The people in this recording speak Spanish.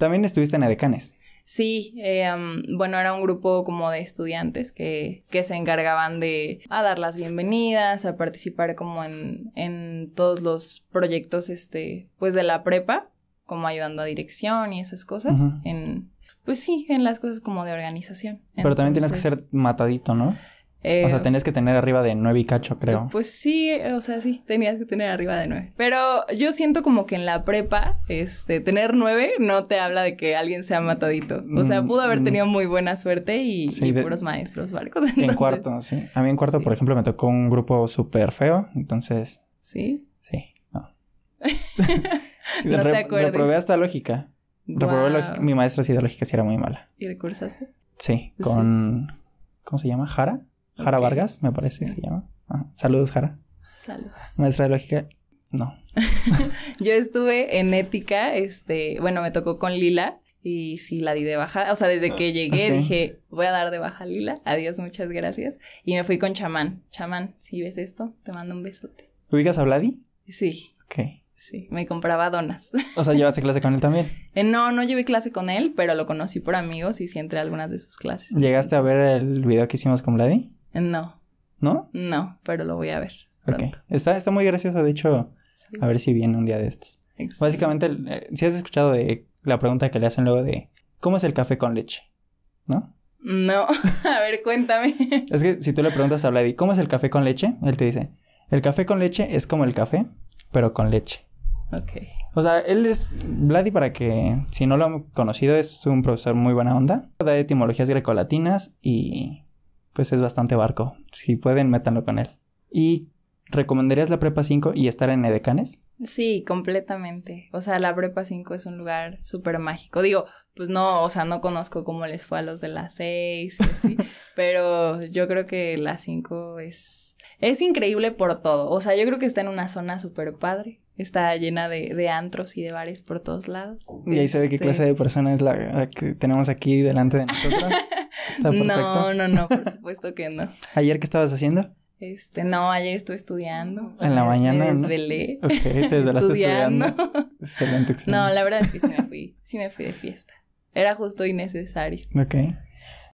También estuviste en ADECANES? Sí, eh, bueno, era un grupo como de estudiantes que, que, se encargaban de a dar las bienvenidas, a participar como en, todos los proyectos este, pues de la prepa, como ayudando a dirección y esas cosas, en, pues sí, en las cosas como de organización. Pero también tienes que ser matadito, ¿no? o sea, eh, tenías que tener arriba de nueve y cacho, creo. Eh, pues sí, eh, o sea, sí, tenías que tener arriba de nueve. Pero yo siento como que en la prepa, este, tener nueve no te habla de que alguien sea matadito. O sea, mm, pudo haber mm. tenido muy buena suerte y, puros maestros barcos. En cuarto, sí. A mí en cuarto, por ejemplo, me tocó un grupo súper feo, entonces... ¿Sí? Sí, no. no te acuerdas. Reprobé hasta lógica. Reprobé Mi maestra sí de lógica sí era muy mala. ¿Y recursaste? Sí, pues con... ¿Cómo se llama? ¿Jara? Jara Vargas, me parece que se llama. Saludos, Jara. Saludos. de lógica, no. Yo estuve en ética, este, bueno, me tocó con Lila y sí la di de baja. O sea, desde que ah, llegué dije, voy a dar de baja a Lila, adiós, muchas gracias. Y me fui con Chamán. Chamán, si ves esto, te mando un besote. ¿Ubicas a Vladi? Sí. Ok. Sí, me compraba donas. O sea, ¿llevaste clase con él también? Eh, no, no llevé clase con él, pero lo conocí por amigos y sí entré a algunas de sus clases. ¿Llegaste a ver el video que hicimos con Vladi? No. ¿No? No, pero lo voy a ver. Pronto. Está, está muy gracioso, de hecho, a ver si viene un día de estos. Básicamente, eh, si has escuchado de la pregunta que le hacen luego de ¿cómo es el café con leche? ¿No? No, a ver, cuéntame. Es que si tú le preguntas a Vladi, ¿cómo es el café con leche? Él te dice, el café con leche es como el café, pero con leche. Ok. O sea, él es, Vladi, para que si no lo han conocido, es un profesor muy buena onda. Da etimologías grecolatinas y pues es bastante barco. Si pueden, métanlo con él. ¿Y recomendarías la prepa 5 y estar en Edecanes? Sí, completamente. O sea, la prepa 5 es un lugar súper mágico. Digo, pues no, o sea, no conozco cómo les fue a los de la 6 pero yo creo que la 5 es... Es increíble por todo. O sea, yo creo que está en una zona súper padre. Está llena de, de, antros y de bares por todos lados. Y ahí se ve qué este clase de persona es la que tenemos aquí delante de nosotros. no, no, no, por supuesto que no. ¿Ayer qué estabas haciendo? Este, no, ayer estuve estudiando. En la mañana. Me desvelé. Ok, te desvelaste estudiando. estudiando. excelente, excelente. No, la verdad es que sí me fui, sí me fui de fiesta. Era justo innecesario Ok.